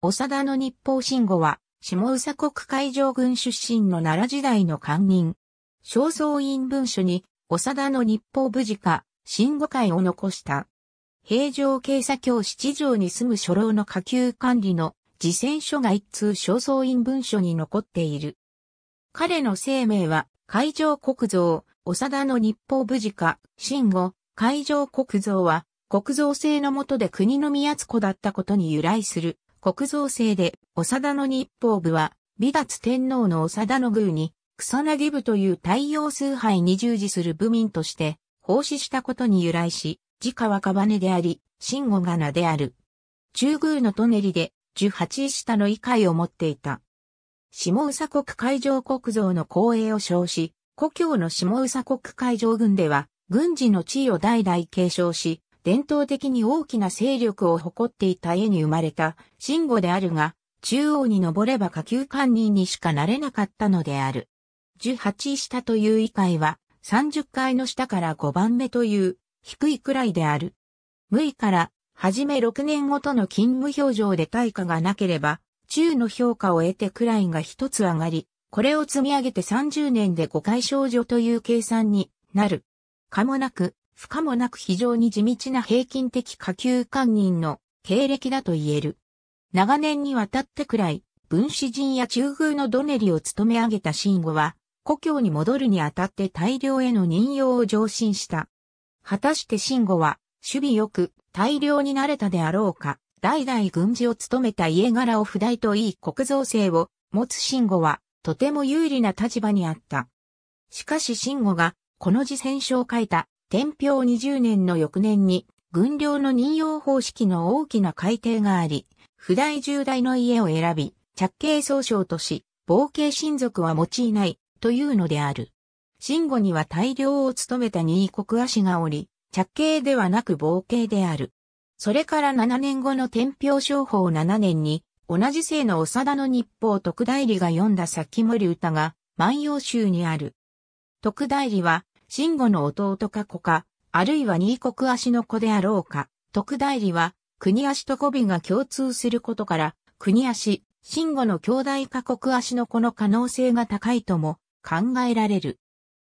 長田の日報信吾は、下宇佐国海上軍出身の奈良時代の官人。正倉院文書に、長田の日報無事か、信吾会を残した。平城警察教七条に住む初老の下級管理の自選書が一通正倉院文書に残っている。彼の生命は、海上国造、長田の日報無事か、信吾、海上国造は、国造制の下で国の宮津子だったことに由来する。国造制で、長田の日報部は、美達天皇の長田の宮に、草薙部という太陽崇拝に従事する部民として、奉仕したことに由来し、自家は羽であり、慎吾が名である。中宮の舎人で、十八位下の異界を持っていた。下宇佐国海上国造の光栄を称し、故郷の下宇佐国海上軍では、軍事の地位を代々継承し、伝統的に大きな勢力を誇っていた家に生まれた、信号であるが、中央に登れば下級官人にしかなれなかったのである。十八下という位階は、三十階の下から五番目という、低いくらいである。無位から、はじめ六年ごとの勤務表情で対価がなければ、中の評価を得てくらいが一つ上がり、これを積み上げて三十年で五回少女という計算になる。かもなく、不可もなく非常に地道な平均的下級官人の経歴だと言える。長年にわたってくらい、文史人や中宮のドネリを務め上げた慎吾は、故郷に戻るにあたって大量への任用を上申した。果たして慎吾は、守備よく、大量になれたであろうか、代々軍事を務めた家柄を不代といい国造性を持つ慎吾は、とても有利な立場にあった。しかし慎吾が、この自戦書を書いた天平20年の翌年に、軍領の任用方式の大きな改定があり、不代重大の家を選び、着刑総称とし、冒険親族は用いない、というのである。慎吾には大量を務めた任意国足がおり、着刑ではなく冒険である。それから7年後の天平商法7年に、同じ姓の長田の日報特大理が読んだ先森歌が、万葉集にある。特大理は、慎吾の弟か子か、あるいは二国足の子であろうか、特代理は、国足と語尾が共通することから、国足、慎吾の兄弟か国足の子の可能性が高いとも考えられる。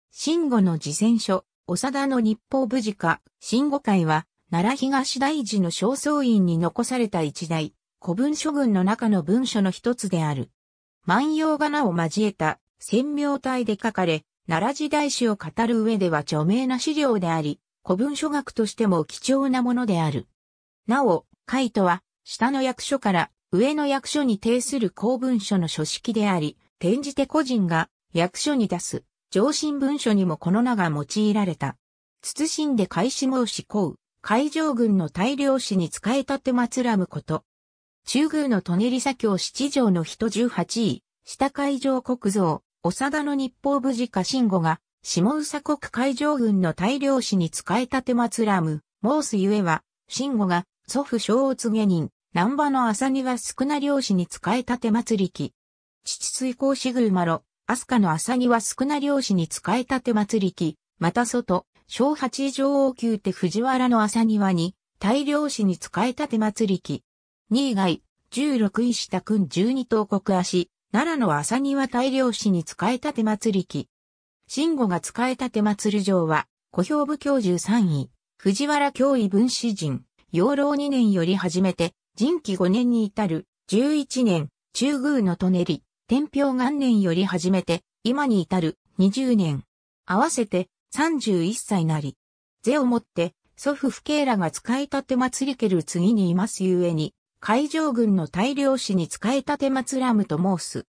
慎吾の事前書、長田の日報無事か、慎吾会は、奈良東大寺の正倉院に残された一代、古文書群の中の文書の一つである。万葉仮名を交えた、千明体で書かれ、奈良時代史を語る上では著名な資料であり、古文書学としても貴重なものである。なお、海とは、下の役所から上の役所に呈する公文書の書式であり、転じて個人が役所に出す上申文書にもこの名が用いられた。謹んで開始申し行う、海上軍の大量士に仕えたてまつらむこと。中宮の舎人左京七条の人十八位、下海上国造、長田の日報無事家臣吾が、下宇佐国海上軍の大領士に仕えたてまつらむ、申すゆえは、慎吾が、祖父小乙下人、南波の浅には少な漁師に仕えたて祭りき。父水行しぐうまろ、飛鳥の浅には少な漁師に仕えたて祭りき。また外、小八条王宮て藤原の浅庭に、大漁師に仕えたて祭りき。二以外、十六位下君十二東国足、奈良の朝庭大漁師に使えた手祭り記。慎吾が使えた手祭り城は、小兵部教授3位、藤原教位分子人、養老2年より始めて、人気5年に至る、11年、中宮の舎り、天平元年より始めて、今に至る、20年。合わせて、31歳なり。是をもって、祖父父兄らが使い立て祭りける次にいますゆえに、海上軍の大量死に使えた手松ツラムと申す。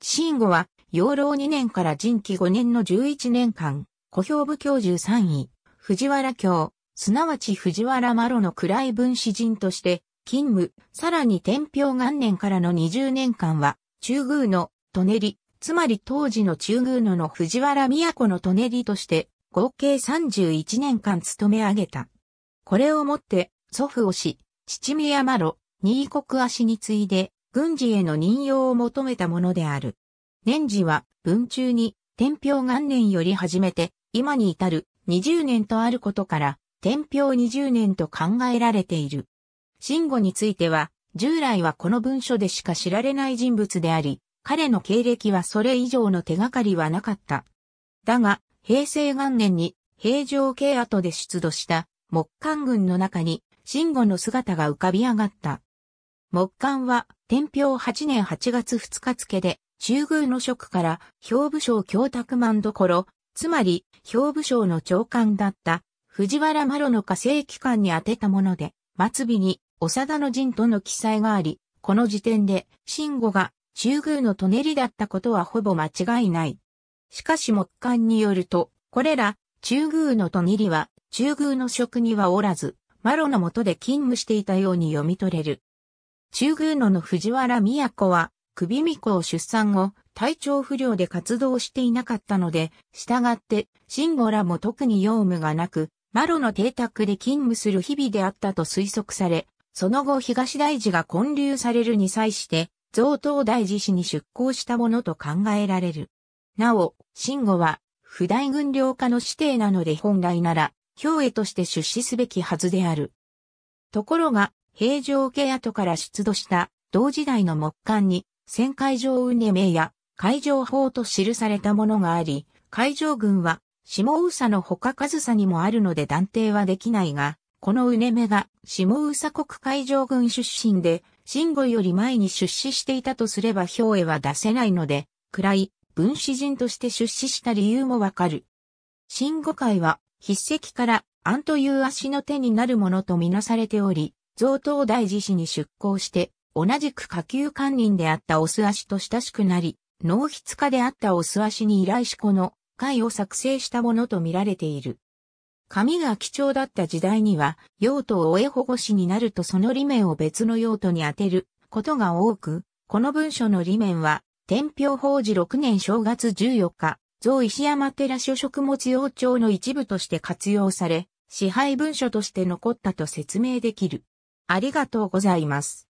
シ吾は、養老2年から人気5年の11年間、小兵部教授3位、藤原教、すなわち藤原マロの暗い分子人として、勤務、さらに天平元年からの20年間は、中宮の、トネつまり当時の中宮野の藤原都のトネとして、合計31年間務め上げた。これをもって、祖父をし、父宮麻呂、二国足に次いで、軍事への任用を求めたものである。年次は、文中に、天平元年より始めて、今に至る20年とあることから、天平20年と考えられている。慎吾については、従来はこの文書でしか知られない人物であり、彼の経歴はそれ以上の手がかりはなかった。だが、平成元年に平城系跡で出土した木管軍の中に、慎吾の姿が浮かび上がった。木管は、天平8年8月2日付で、中宮の職から、兵部省教託万所、つまり、兵部省の長官だった、藤原麻呂の火星機関に宛てたもので、末尾に、長田の陣との記載があり、この時点で、慎吾が、中宮の舎りだったことはほぼ間違いない。しかし木管によると、これら、中宮の舎りは、中宮の職にはおらず、マロの下で勤務していたように読み取れる。中宮野の藤原都は、首巫を出産後、体調不良で活動していなかったので、従って、慎吾らも特に用務がなく、マロの邸宅で勤務する日々であったと推測され、その後東大寺が建立されるに際して、贈答大寺市に出向したものと考えられる。なお、慎吾は、不大軍領家の指定なので本来なら、兵衛として出資すべきはずである。ところが、平城家跡から出土した同時代の木簡に、戦海上運ね名や海上法と記されたものがあり、海上軍は下宇佐の他上差にもあるので断定はできないが、このうねめが下宇佐国海上軍出身で、新吾より前に出資していたとすれば表へは出せないので、暗い分子人として出資した理由もわかる。新吾会は筆跡から案という足の手になるものとみなされており、贈答大寺市に出向して、同じく下級官人であったオス足と親しくなり、納筆家であったオス足に依頼しこの会を作成したものと見られている。紙が貴重だった時代には、用途を終え保護しになるとその理面を別の用途に充てることが多く、この文書の理面は、天平法寺6年正月14日、増石山寺所食物用帳の一部として活用され、支配文書として残ったと説明できる。ありがとうございます。